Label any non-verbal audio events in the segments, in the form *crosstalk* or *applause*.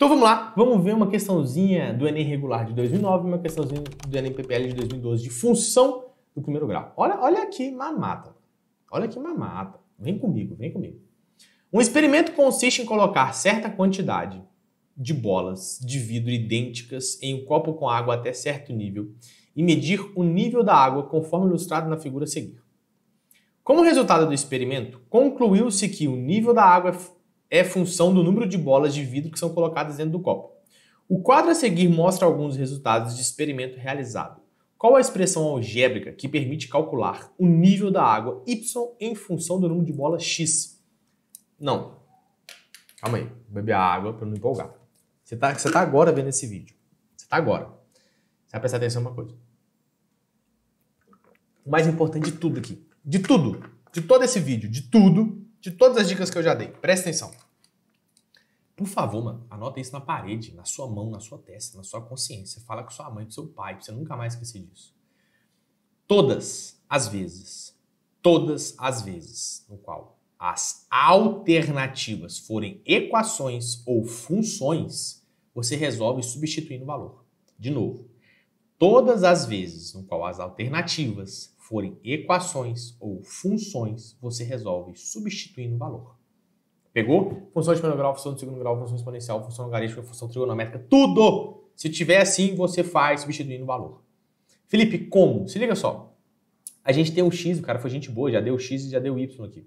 Então vamos lá, vamos ver uma questãozinha do Enem regular de 2009 e uma questãozinha do Enem PPL de 2012 de função do primeiro grau. Olha, olha aqui, mamata. Olha uma mamata. Vem comigo, vem comigo. Um experimento consiste em colocar certa quantidade de bolas de vidro idênticas em um copo com água até certo nível e medir o nível da água conforme ilustrado na figura a seguir. Como resultado do experimento, concluiu-se que o nível da água é é função do número de bolas de vidro que são colocadas dentro do copo. O quadro a seguir mostra alguns resultados de experimento realizado. Qual a expressão algébrica que permite calcular o nível da água Y em função do número de bolas X? Não. Calma aí, vou beber a água para não empolgar. Você está você tá agora vendo esse vídeo. Você está agora. Você vai prestar atenção uma coisa. O mais importante de tudo aqui, de tudo, de todo esse vídeo, de tudo, de todas as dicas que eu já dei. Presta atenção. Por favor, mano, anota isso na parede, na sua mão, na sua testa, na sua consciência. Fala com sua mãe, com seu pai, pra você nunca mais esquecer disso. Todas as vezes, todas as vezes no qual as alternativas forem equações ou funções, você resolve substituindo o valor. De novo, todas as vezes no qual as alternativas forem equações ou funções, você resolve substituindo o valor. Pegou? Função de primeiro grau, função de segundo grau, função exponencial, função logarítmica, função trigonométrica, tudo! Se tiver assim, você faz substituindo o valor. Felipe, como? Se liga só. A gente tem o x, o cara foi gente boa, já deu x e já deu y aqui. O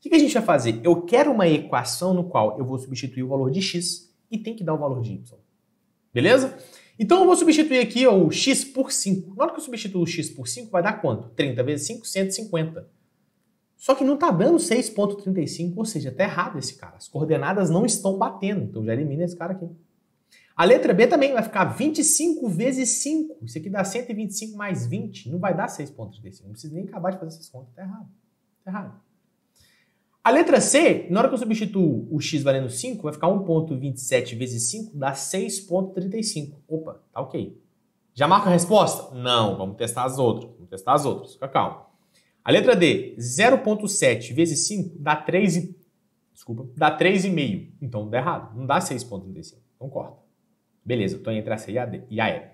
que, que a gente vai fazer? Eu quero uma equação no qual eu vou substituir o valor de x e tem que dar o valor de y. Beleza? Então eu vou substituir aqui ó, o x por 5. Na hora que eu substituo o x por 5, vai dar quanto? 30 vezes 5, 150. Só que não está dando 6,35, ou seja, está errado esse cara. As coordenadas não estão batendo, então já elimina esse cara aqui. A letra B também vai ficar 25 vezes 5. Isso aqui dá 125 mais 20. Não vai dar 6,35. Não precisa nem acabar de fazer essas contas. Está errado. Está errado. A letra C, na hora que eu substituo o x valendo 5, vai ficar 1.27 vezes 5, dá 6.35. Opa, tá ok. Já marca a resposta? Não, vamos testar as outras. Vamos testar as outras, fica calmo. A letra D, 0.7 vezes 5 dá 3 e... Desculpa, dá 3,5. Então dá errado, não dá 6.35. Então corta. Beleza, eu tô entre a C e a D e a E.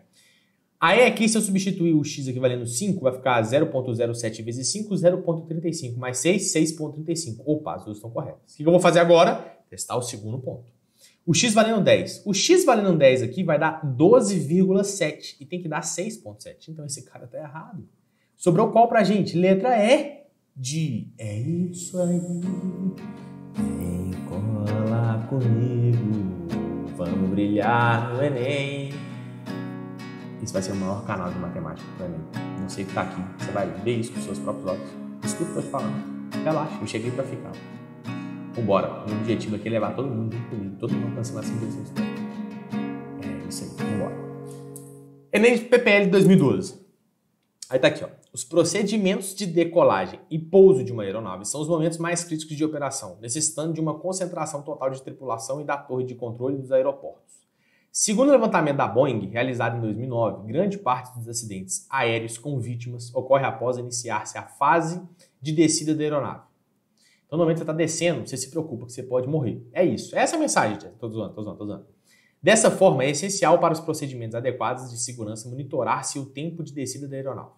Aí aqui, é se eu substituir o x aqui valendo 5, vai ficar 0.07 vezes 5, 0.35, mais 6, 6.35. Opa, as duas estão corretas. O que eu vou fazer agora? Testar o segundo ponto. O x valendo 10. O x valendo 10 aqui vai dar 12,7 e tem que dar 6,7. Então esse cara tá errado. Sobrou qual pra gente? Letra E de É isso aí, vem colar comigo, vamos brilhar no Enem. Esse vai ser o maior canal de matemática para mim. Não sei o que está aqui. Você vai ver isso com seus próprios olhos. Escuta o que eu tô te falando. Relaxa, eu cheguei para ficar. Vambora. Então, o objetivo aqui é levar todo mundo junto comigo. Todo mundo pensando assim, assim, assim. É isso aí. Vambora. Enem PPL 2012. Aí tá aqui, ó. Os procedimentos de decolagem e pouso de uma aeronave são os momentos mais críticos de operação, necessitando de uma concentração total de tripulação e da torre de controle dos aeroportos. Segundo o levantamento da Boeing, realizado em 2009, grande parte dos acidentes aéreos com vítimas ocorre após iniciar-se a fase de descida da aeronave. Então, no momento que você está descendo, você se preocupa que você pode morrer. É isso. É essa é a mensagem, estou zoando, estou zoando, estou zoando. Dessa forma, é essencial para os procedimentos adequados de segurança monitorar-se o tempo de descida da aeronave.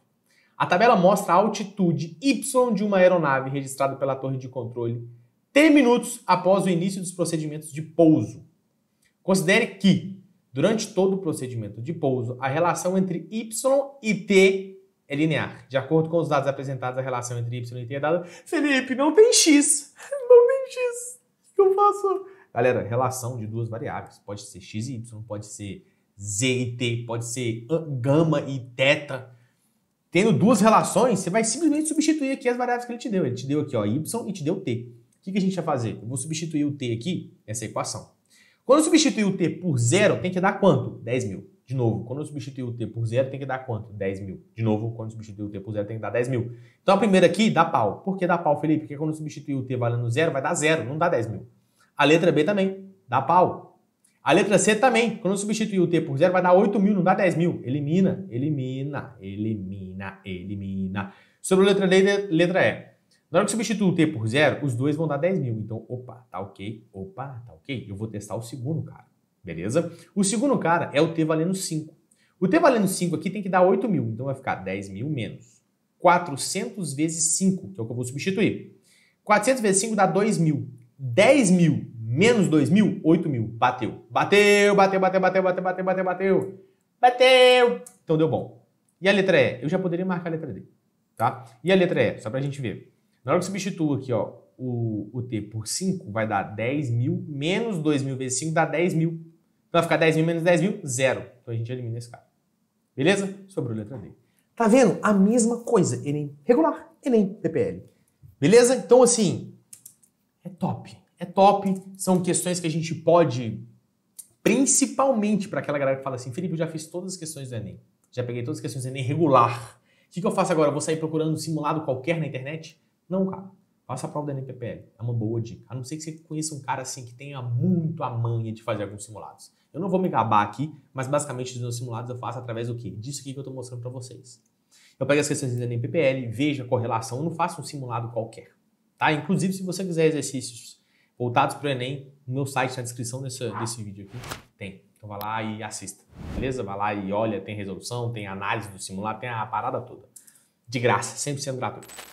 A tabela mostra a altitude Y de uma aeronave registrada pela torre de controle 3 minutos após o início dos procedimentos de pouso. Considere que Durante todo o procedimento de pouso, a relação entre Y e T é linear. De acordo com os dados apresentados, a relação entre Y e T é dada. Felipe, não tem X! *laughs* Não tem X! O que eu faço? Galera, relação de duas variáveis. Pode ser X e Y, pode ser Z e T, pode ser gama e teta. Tendo duas relações, você vai simplesmente substituir aqui as variáveis que ele te deu. Ele te deu aqui, ó, Y e te deu T. O que, que a gente vai fazer? Eu vou substituir o T aqui nessa equação. Quando eu substituir o T por zero, tem que dar quanto? 10 mil. De novo, quando eu substituir o T por zero, tem que dar quanto? 10 mil. De novo, quando eu substituir o T por zero, tem que dar 10 mil. Então a primeira aqui dá pau. Por que dá pau, Felipe? Porque quando eu substituir o T valendo zero, vai dar zero, não dá 10 mil. A letra B também, dá pau. A letra C também, quando eu substituir o T por zero, vai dar 8 mil, não dá 10 mil. Elimina, elimina, elimina, elimina. Sobre a letra D, letra E. Na hora que substituo o T por zero, os dois vão dar 10 mil. Então, opa, tá ok, opa, tá ok. Eu vou testar o segundo cara, beleza? O segundo cara é o T valendo 5. O T valendo 5 aqui tem que dar 8 mil, então vai ficar 10 mil menos 400 vezes 5, que é o que eu vou substituir. 400 vezes 5 dá 2 mil. 10 mil menos 2 mil, 8 mil. Bateu. Bateu, bateu, bateu, bateu, bateu, bateu, bateu, bateu. Bateu! Então deu bom. E a letra E? Eu já poderia marcar a letra D, tá? E a letra E, só pra gente ver. Na hora que substitua aqui, ó, o, o T por 5, vai dar 10 mil, menos 2 mil vezes 5 dá 10 mil. Então vai ficar 10 mil menos 10 mil, zero. Então a gente elimina esse cara. Beleza? Sobrou a letra D. Tá vendo? A mesma coisa, Enem regular, Enem PPL. Beleza? Então, assim, é top. É top. São questões que a gente pode, principalmente para aquela galera que fala assim: Felipe, eu já fiz todas as questões do Enem. Já peguei todas as questões do Enem regular. O que, que eu faço agora? Eu vou sair procurando um simulado qualquer na internet? Não, cara. Faça a prova da NPPL. É uma boa dica. A não ser que você conheça um cara assim que tenha muito a manha de fazer alguns simulados. Eu não vou me gabar aqui, mas basicamente os meus simulados eu faço através do quê? Disso aqui que eu estou mostrando para vocês. Eu pego as questões da NPPL, vejo a correlação, eu não faço um simulado qualquer. Tá? Inclusive, se você quiser exercícios voltados para o Enem, no meu site, na descrição desse, desse vídeo aqui, tem. Então vai lá e assista, beleza? Vai lá e olha, tem resolução, tem análise do simulado, tem a parada toda. De graça, 100% gratuito.